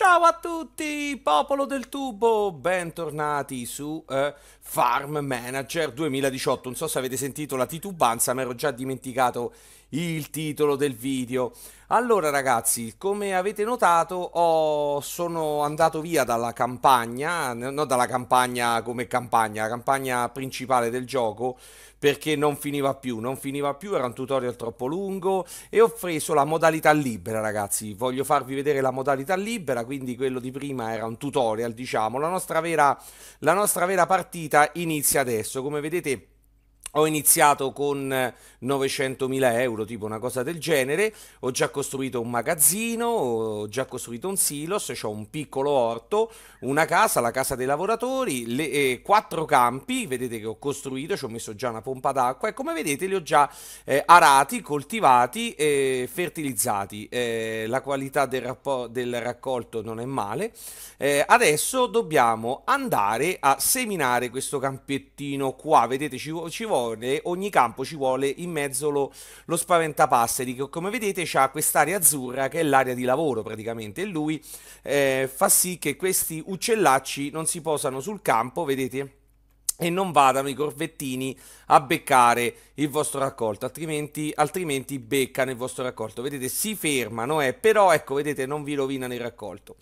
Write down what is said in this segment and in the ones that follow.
Ciao a tutti, popolo del tubo, bentornati su eh, Farm Manager 2018. Non so se avete sentito la titubanza, mi ero già dimenticato il titolo del video. Allora ragazzi, come avete notato, ho, sono andato via dalla campagna, non dalla campagna come campagna, la campagna principale del gioco, perché non finiva più, non finiva più, era un tutorial troppo lungo e ho preso la modalità libera ragazzi, voglio farvi vedere la modalità libera, quindi quello di prima era un tutorial diciamo, la nostra vera, la nostra vera partita inizia adesso, come vedete ho iniziato con 900.000 eh, euro, tipo una cosa del genere, ho già costruito un magazzino, ho già costruito un silos, ho un piccolo orto, una casa, la casa dei lavoratori, le, eh, quattro campi, vedete che ho costruito, ci ho messo già una pompa d'acqua e come vedete li ho già eh, arati, coltivati e fertilizzati. Eh, la qualità del, del, raccolto non è male. Eh, adesso dobbiamo andare a seminare questo campettino qua, vedete ci, ci vuole vuole, ogni campo ci vuole in mezzo lo, lo spaventapasseri che come vedete ha quest'area azzurra che è l'area di lavoro praticamente e lui eh, fa sì che questi uccellacci non si posano sul campo, vedete? e non vadano i corvettini a beccare il vostro raccolto, altrimenti, altrimenti beccano il vostro raccolto. Vedete, si fermano, eh, però ecco, vedete, non vi rovinano il raccolto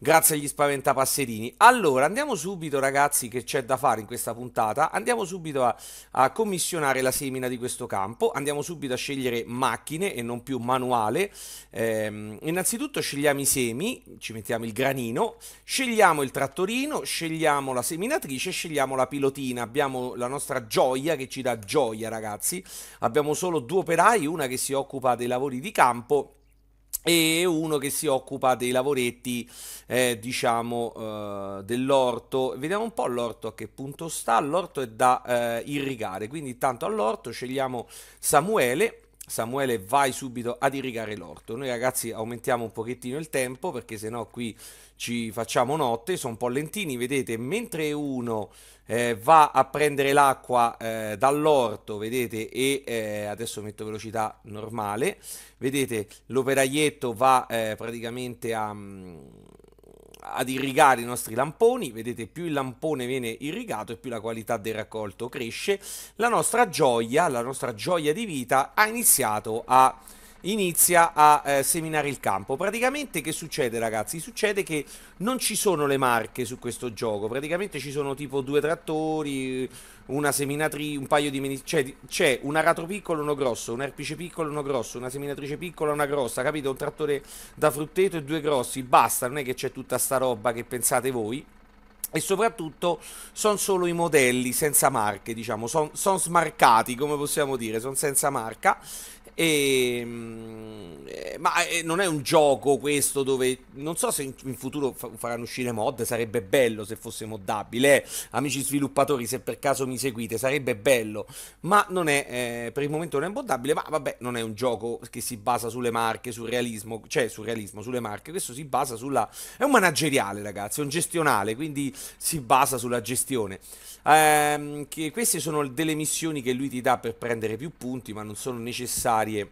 grazie agli spaventapasserini. Allora, andiamo subito ragazzi che c'è da fare in questa puntata, andiamo subito a, a commissionare la semina di questo campo, andiamo subito a scegliere macchine e non più manuale. Eh, innanzitutto scegliamo i semi, ci mettiamo il granino, scegliamo il trattorino, scegliamo la seminatrice, scegliamo la pilotina, abbiamo la nostra gioia che ci dà gioia ragazzi, abbiamo solo due operai, una che si occupa dei lavori di campo e uno che si occupa dei lavoretti, eh, diciamo, eh, dell'orto. Vediamo un po' l'orto a che punto sta. L'orto è da eh, irrigare, quindi intanto all'orto scegliamo Samuele Samuele vai subito ad irrigare l'orto. Noi ragazzi aumentiamo un pochettino il tempo perché sennò qui ci facciamo notte, sono un po' lentini, vedete, mentre uno eh, va a prendere l'acqua eh, dall'orto, vedete, e eh, adesso metto velocità normale, vedete, l'operaietto va eh, praticamente a... Mh, mm, ad irrigare i nostri lamponi, vedete più il lampone viene irrigato e più la qualità del raccolto cresce, la nostra gioia, la nostra gioia di vita ha iniziato a inizia a eh, seminare il campo. Praticamente che succede ragazzi? Succede che non ci sono le marche su questo gioco, praticamente ci sono tipo due trattori, una seminatrice, un paio di mini... Cioè, c'è un aratro piccolo e uno grosso, un erpice piccolo e uno grosso, una seminatrice piccola e una grossa, capito? Un trattore da frutteto e due grossi, basta, non è che c'è tutta sta roba che pensate voi. E soprattutto sono solo i modelli senza marche, diciamo, sono son smarcati, come possiamo dire, sono senza marca. E, ehm, eh, ma eh, non è un gioco questo dove non so se in, futuro faranno uscire mod, sarebbe bello se fosse moddabile, eh, amici sviluppatori se per caso mi seguite sarebbe bello, ma non è eh, per il momento non è moddabile, ma vabbè non è un gioco che si basa sulle marche, sul realismo, cioè sul realismo, sulle marche, questo si basa sulla... è un manageriale ragazzi, è un gestionale, quindi si basa sulla gestione. Eh, queste sono delle missioni che lui ti dà per prendere più punti, ma non sono necessarie varie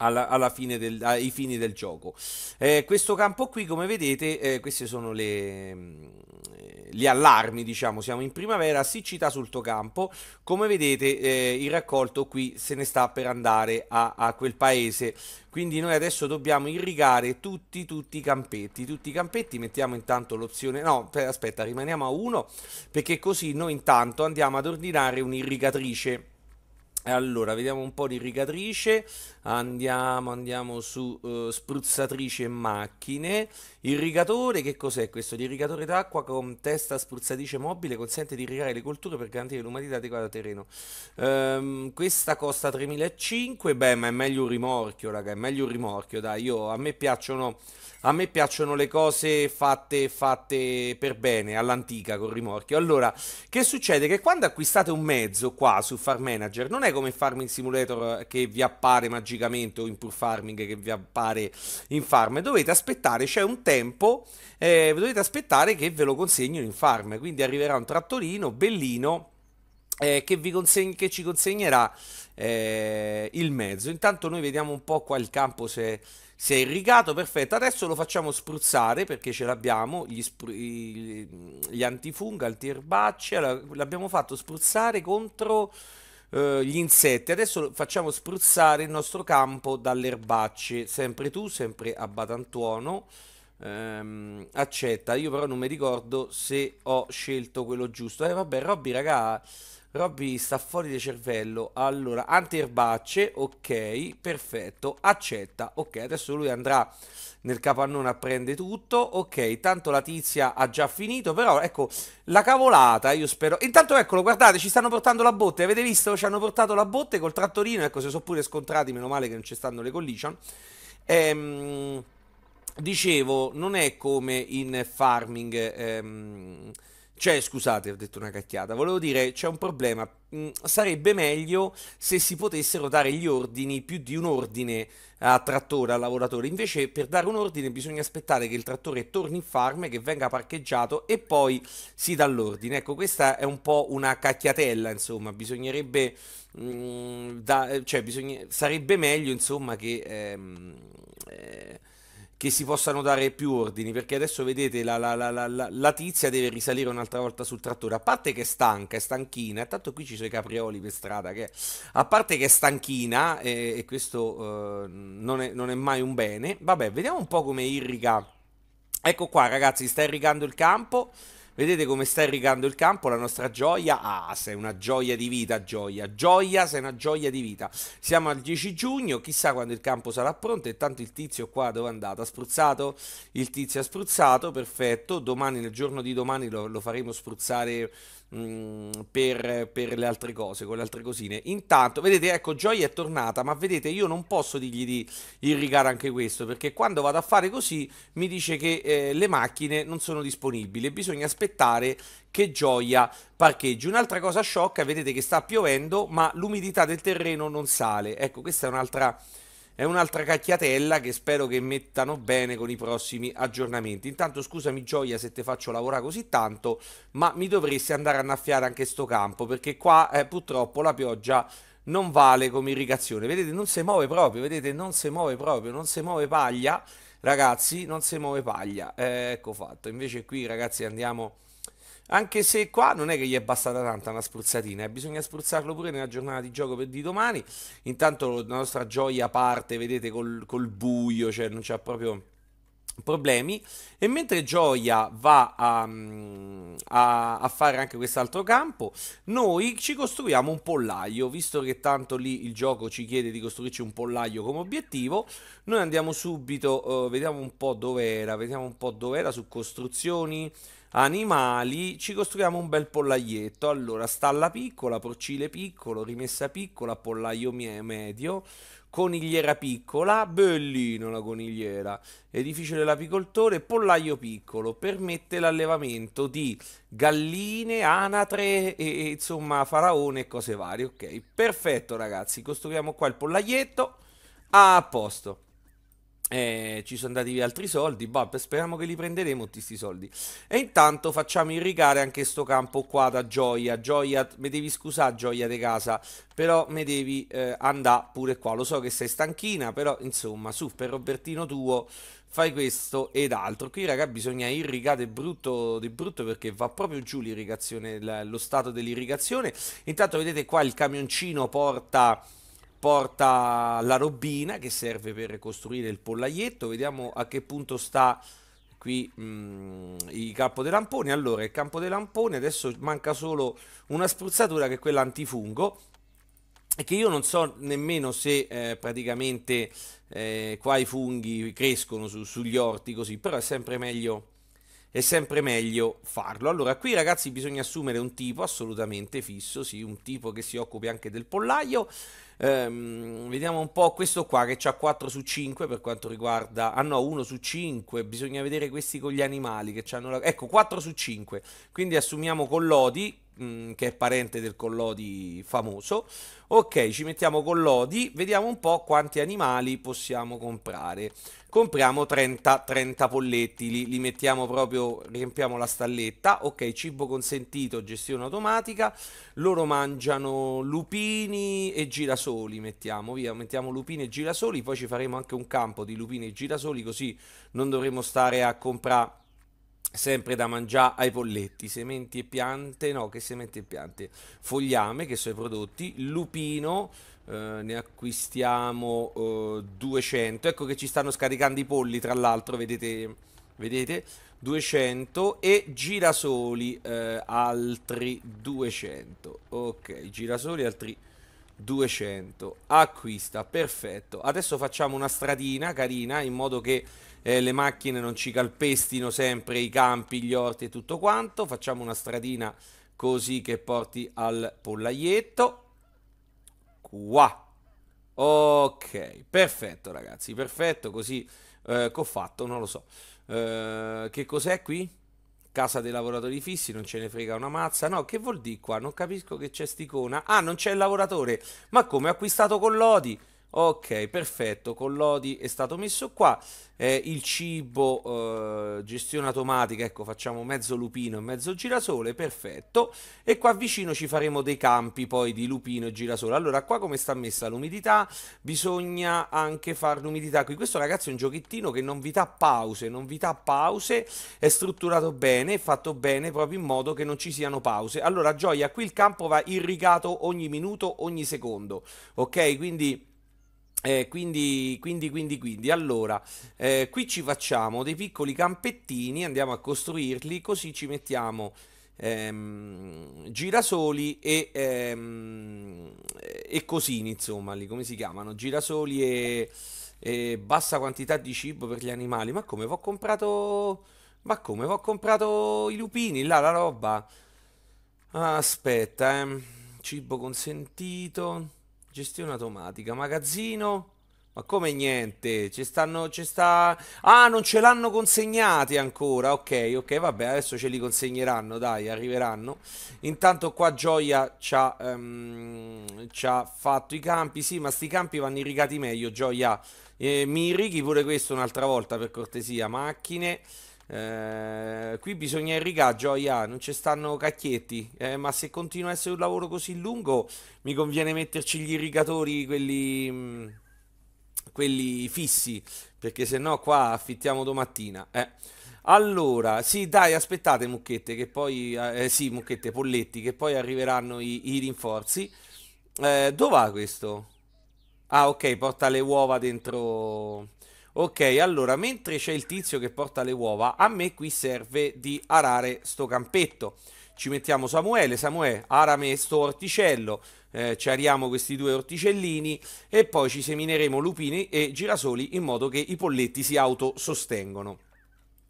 alla, alla, fine del, ai fini del gioco. Eh, questo campo qui, come vedete, eh, questi sono le, mm, gli allarmi, diciamo, siamo in primavera, siccità sul tocampo, come vedete eh, il raccolto qui se ne sta per andare a, a, quel paese, quindi noi adesso dobbiamo irrigare tutti, tutti i campetti, tutti i campetti, mettiamo intanto l'opzione, no, aspetta, rimaniamo a uno, perché così noi intanto andiamo ad ordinare un'irrigatrice, allora, vediamo un po' di rigatrice. Andiamo, andiamo su uh, eh, spruzzatrice macchine. Irrigatore, che cos'è questo? L'irrigatore d'acqua con testa spruzzatrice mobile consente di irrigare le colture per garantire l'umidità adeguata al terreno. Um, questa costa 3.500, beh, ma è meglio un rimorchio, raga, è meglio un rimorchio, dai. Io, a me piacciono, a me piacciono le cose fatte, fatte per bene, all'antica col rimorchio. Allora, che succede? Che quando acquistate un mezzo qua su Farm Manager, non è come Farming Simulator eh, che vi appare magicamente logicamente o in pure farming che vi appare in farm, dovete aspettare, c'è un tempo, eh, dovete aspettare che ve lo consegnino in farm, quindi arriverà un trattorino bellino eh, che, conseg- che, ci consegnerà eh, il mezzo. Intanto noi vediamo un po' qua il campo se, si è irrigato, perfetto. Adesso lo facciamo spruzzare perché ce l'abbiamo, gli, spru- gli antifunga, il tirbacce, l'abbiamo fatto spruzzare contro... Eh, gli insetti. Adesso facciamo spruzzare il nostro campo dalle erbacce, sempre tu, sempre a Batantuono. Ehm, accetta, io però non mi ricordo se ho scelto quello giusto. Eh vabbè, Robby, raga Robby sta fuori di cervello. Allora, anti-erbacce, ok, perfetto, accetta. Ok, adesso lui andrà nel capannone a prendere tutto. Ok, tanto la tizia ha già finito, però ecco, la cavolata, io spero. Intanto eccolo, guardate, ci stanno portando la botte. Avete visto? Ci hanno portato la botte col trattorino. Ecco, se sono pure scontrati, meno male che non ci stanno le collision. Ehm, dicevo, non è come in farming... Ehm, cioè, scusate, ho detto una cacchiata. Volevo dire, c'è un problema. Mm, sarebbe meglio se si potessero dare gli ordini più di un ordine a trattore, al lavoratore. Invece, per dare un ordine, bisogna aspettare che il trattore torni in farm, che venga parcheggiato e poi si dà l'ordine. Ecco, questa è un po' una cacchiatella, insomma. Bisognerebbe. Mm, da, cioè, bisogna, sarebbe meglio, insomma, che. Ehm, eh, che si possano dare più ordini, perché adesso vedete la, la, la, la, tizia deve risalire un'altra volta sul trattore, a parte che è stanca, è stanchina, tanto qui ci sono i caprioli per strada, che, a parte che è stanchina, eh, e questo eh, non, è, non, è, mai un bene, vabbè, vediamo un po' come irriga, ecco qua ragazzi, sta irrigando il campo, Vedete come sta irrigando il campo la nostra gioia? Ah, sei una gioia di vita, gioia. Gioia, sei una gioia di vita. Siamo al 10 giugno, chissà quando il campo sarà pronto. E tanto il tizio qua dove è andato? Ha spruzzato? Il tizio ha spruzzato, perfetto. Domani, nel giorno di domani, lo, lo faremo spruzzare Mm, per, per, le altre cose, con le altre cosine. Intanto, vedete, ecco, Joy è tornata, ma vedete, io non posso dirgli di irrigare anche questo, perché quando vado a fare così mi dice che eh, le macchine non sono disponibili, bisogna aspettare che gioia parcheggi. Un'altra cosa sciocca, vedete che sta piovendo, ma l'umidità del terreno non sale. Ecco, questa è un'altra è un'altra cacchiatella che spero che mettano bene con i prossimi aggiornamenti. Intanto scusami Gioia se ti faccio lavorare così tanto, ma mi dovresti andare a annaffiare anche sto campo, perché qua eh, purtroppo la pioggia non vale come irrigazione. Vedete, non si muove proprio, vedete, non si muove proprio, non si muove paglia. Ragazzi, non si muove paglia. Eh, ecco fatto. Invece qui, ragazzi, andiamo anche se qua non è che gli è bastata tanta una spruzzatina, eh, bisogna spruzzarlo pure nella giornata di gioco per di domani. Intanto la nostra gioia parte, vedete, col, col buio, cioè non c'è proprio problemi. E mentre Gioia va a, mm, a, a fare anche quest'altro campo, noi ci costruiamo un pollaio, visto che tanto lì il gioco ci chiede di costruirci un pollaio come obiettivo. Noi andiamo subito, uh, vediamo un po' dove era, vediamo un po' dove era su costruzioni. Animali, ci costruiamo un bel pollaietto. Allora, stalla piccola, porcile piccolo, rimessa piccola, pollaio medio, conigliera piccola, bellino la conigliera, edificio dell'apicoltore, pollaio piccolo, permette l'allevamento di galline, anatre e, insomma faraone e cose varie, ok? Perfetto ragazzi, costruiamo qua il pollaietto, ah, a posto. Eh, ci sono andati via altri soldi, Bob, speriamo che li prenderemo tutti questi soldi. E intanto facciamo irrigare anche questo campo qua da Gioia. Gioia, mi devi scusare Gioia di casa, però mi devi eh, andare pure qua. Lo so che sei stanchina, però insomma, su per Robertino tuo fai questo ed altro. Qui raga bisogna irrigare di brutto, di brutto perché va proprio giù l'irrigazione, lo stato dell'irrigazione. Intanto vedete qua il camioncino porta porta la robbina che serve per costruire il pollaietto, vediamo a che punto sta qui mh, mm, il campo dei lamponi, allora il campo dei lamponi adesso manca solo una spruzzatura che è quella antifungo e che io non so nemmeno se eh, praticamente eh, qua i funghi crescono su, sugli orti così, però è sempre meglio è sempre meglio farlo. Allora, qui ragazzi bisogna assumere un tipo assolutamente fisso, sì, un tipo che si occupi anche del pollaio Ehm, vediamo un po' questo qua che c'ha 4 su 5 per quanto riguarda... Ah no, 1 su 5, bisogna vedere questi con gli animali che hanno... La... Ecco, 4 su 5, quindi assumiamo Collodi, mh, mm, che è parente del Collodi famoso. Ok, ci mettiamo Collodi, vediamo un po' quanti animali possiamo comprare. Compriamo 30, 30 polletti, li, li mettiamo proprio, riempiamo la stalletta. Ok, cibo consentito, gestione automatica. Loro mangiano lupini e girasoli girasoli mettiamo, via, mettiamo lupini e girasoli, poi ci faremo anche un campo di lupini e girasoli, così non dovremo stare a comprare sempre da mangiare ai polletti, sementi e piante, no, che sementi e piante, fogliame, che sono i prodotti, lupino, eh, ne acquistiamo eh, 200, ecco che ci stanno scaricando i polli, tra l'altro, vedete, vedete, 200 e girasoli eh, altri 200, ok, girasoli altri 200. 200 acquista perfetto adesso facciamo una stradina carina in modo che eh, le macchine non ci calpestino sempre i campi gli orti e tutto quanto facciamo una stradina così che porti al pollaietto qua ok perfetto ragazzi perfetto così eh, che ho fatto non lo so eh, che cos'è qui casa dei lavoratori fissi, non ce ne frega una mazza. No, che vuol dire qua? Non capisco che c'è st'icona. Ah, non c'è il lavoratore. Ma come? Ho acquistato con Lodi. Ok, perfetto, con l'Odi è stato messo qua, eh, il cibo, eh, gestione automatica, ecco facciamo mezzo lupino e mezzo girasole, perfetto, e qua vicino ci faremo dei campi poi di lupino e girasole, allora qua come sta messa l'umidità, bisogna anche fare l'umidità qui, questo ragazzi è un giochettino che non vi dà pause, non vi dà pause, è strutturato bene, è fatto bene proprio in modo che non ci siano pause, allora gioia, qui il campo va irrigato ogni minuto, ogni secondo, ok, quindi eh, quindi, quindi, quindi, quindi, allora, eh, qui ci facciamo dei piccoli campettini, andiamo a costruirli, così ci mettiamo ehm, girasoli e, ehm, e cosini, insomma, lì, come si chiamano? Girasoli e, e, bassa quantità di cibo per gli animali. Ma come, ho comprato... Ma come, ho comprato i lupini, là, la roba. Aspetta, eh. Cibo consentito Gestione automatica, magazzino. Ma come niente? Ci stanno. Ci sta. Ah, non ce l'hanno consegnati ancora. Ok, ok, vabbè, adesso ce li consegneranno. Dai, arriveranno. Intanto qua Gioia ci ha, um, ci ha fatto i campi. Sì, ma sti campi vanno irrigati meglio, Gioia. Eh, mi irrighi pure questo un'altra volta per cortesia. Macchine. Eh, qui bisogna irrigare gioia, non ci stanno cacchietti, eh, ma se continua a essere un lavoro così lungo mi conviene metterci gli irrigatori, quelli, mm, quelli fissi, perché se no qua affittiamo domattina. Eh. Allora, sì, dai, aspettate mucchette, che poi, eh, eh sì, mucchette, polletti, che poi arriveranno i, i rinforzi. Eh, dove va questo? Ah, ok, porta le uova dentro... Ok, allora, mentre c'è il tizio che porta le uova, a me qui serve di arare sto campetto. Ci mettiamo Samuele, Samuele, arame sto orticello, eh, ci ariamo questi due orticellini e poi ci semineremo lupini e girasoli in modo che i polletti si autosostengono.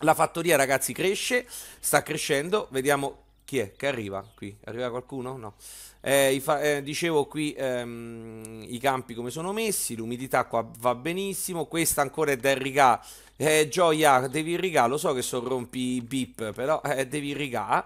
La fattoria, ragazzi, cresce, sta crescendo, vediamo chi è che arriva qui. Arriva qualcuno? No. Eh, eh, dicevo qui ehm, i campi come sono messi, l'umidità qua va benissimo, questa ancora è da irrigare, eh, gioia devi irrigare, lo so che sono rompi i bip, però eh, devi irrigare.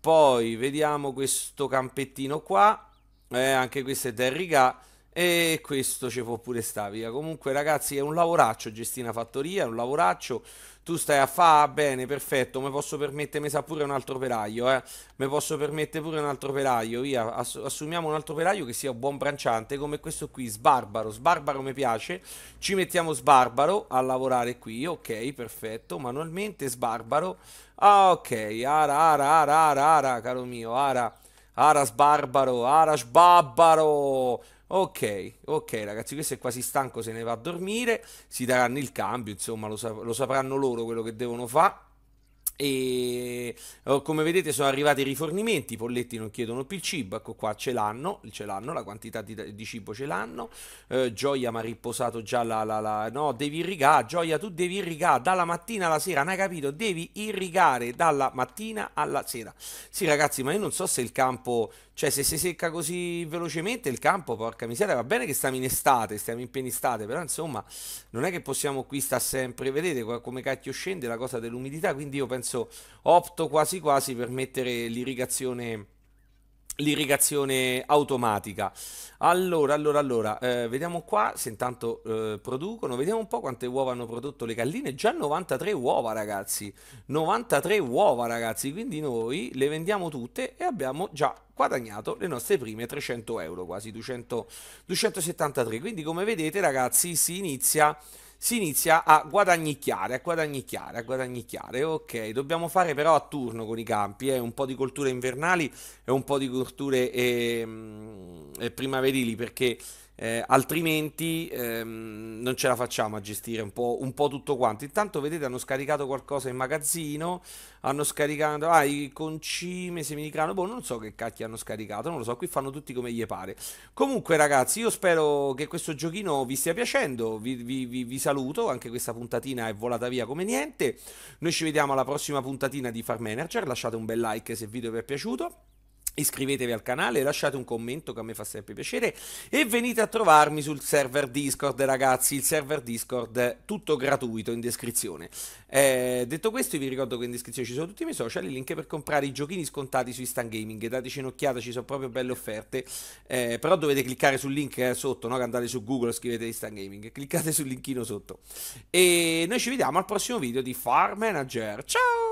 Poi vediamo questo campettino qua, eh, anche questo è da irrigare. E questo ci può pure stare. Comunque, ragazzi, è un lavoraccio gestire una fattoria, è un lavoraccio. Tu stai a fa, bene, perfetto, mi posso permettere, mi sa pure un altro operaio, eh. Mi posso permettere pure un altro operaio, via, ass assumiamo un altro operaio che sia un buon branciante come questo qui, sbarbaro, sbarbaro mi piace, ci mettiamo sbarbaro a lavorare qui, ok, perfetto, manualmente sbarbaro, ah, ok, ara, ara, ara, ara, ara, caro mio, ara, ara sbarbaro, ara Sbarbaro. Ok, ok ragazzi, questo è quasi stanco, se ne va a dormire, si daranno il cambio, insomma lo, sap- lo sapranno loro quello che devono fare e oh, come vedete sono arrivati i rifornimenti, i polletti non chiedono più il cibo, ecco qua ce l'hanno, ce l'hanno la quantità di, di cibo ce l'hanno, eh, Gioia mi ha riposato già la, la, la, No, devi irrigare, Gioia tu devi irrigare dalla mattina alla sera, non hai capito? Devi irrigare dalla mattina alla sera. Sì ragazzi, ma io non so se il campo, cioè se si secca così velocemente il campo, porca miseria, va bene che stiamo in estate, stiamo in penistate, però insomma non è che possiamo qui sta sempre, vedete come cacchio scende la cosa dell'umidità, quindi io penso senso opto quasi quasi per mettere l'irrigazione l'irrigazione automatica. Allora, allora, allora, eh, vediamo qua se intanto eh, producono, vediamo un po' quante uova hanno prodotto le galline, già 93 uova ragazzi, 93 uova ragazzi, quindi noi le vendiamo tutte e abbiamo già guadagnato le nostre prime 300 euro, quasi 200, 273, quindi come vedete ragazzi si inizia si inizia a guadagnicchiare, a guadagnicchiare, a guadagnicchiare. Ok, dobbiamo fare però a turno con i campi, eh, un po' di colture invernali e un po' di colture eh, primaverili perché eh, altrimenti ehm, non ce la facciamo a gestire un po', un po', tutto quanto. Intanto vedete hanno scaricato qualcosa in magazzino, hanno scaricato ah, i concime, semi di grano, boh, non so che cacchio hanno scaricato, non lo so, qui fanno tutti come gli pare. Comunque ragazzi, io spero che questo giochino vi stia piacendo, vi, vi, vi, vi saluto, anche questa puntatina è volata via come niente. Noi ci vediamo alla prossima puntatina di Farm Manager, lasciate un bel like se il video vi è piaciuto. Iscrivetevi al canale, lasciate un commento che a me fa sempre piacere e venite a trovarmi sul server Discord ragazzi, il server Discord tutto gratuito in descrizione. Eh, detto questo vi ricordo che in descrizione ci sono tutti i miei social, i link per comprare i giochini scontati su Instant Gaming, dateci un'occhiata, ci sono proprio belle offerte, eh, però dovete cliccare sul link sotto, no? che andate su Google e scrivete Instant Gaming, cliccate sul linkino sotto. E noi ci vediamo al prossimo video di Farm Manager, ciao!